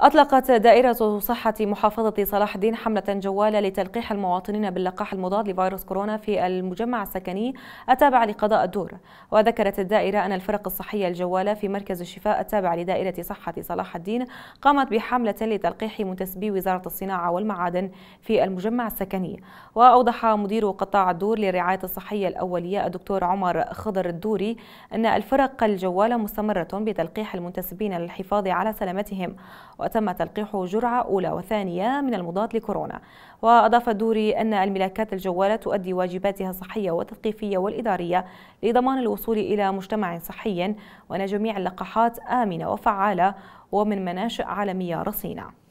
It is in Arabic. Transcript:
أطلقت دائرة صحة محافظة صلاح الدين حملة جوالة لتلقيح المواطنين باللقاح المضاد لفيروس كورونا في المجمع السكني التابع لقضاء الدور وذكرت الدائرة أن الفرق الصحية الجوالة في مركز الشفاء التابع لدائرة صحة صلاح الدين قامت بحملة لتلقيح منتسبي وزارة الصناعة والمعادن في المجمع السكني وأوضح مدير قطاع الدور للرعاية الصحية الأولية الدكتور عمر خضر الدوري أن الفرق الجوالة مستمرة بتلقيح المنتسبين للحفاظ على سلامتهم وتم تلقيح جرعة أولى وثانية من المضاد لكورونا وأضاف الدوري أن الملاكات الجوالة تؤدي واجباتها الصحية والتثقيفية والإدارية لضمان الوصول إلى مجتمع صحي وأن جميع اللقاحات آمنة وفعالة ومن مناشئ عالمية رصينة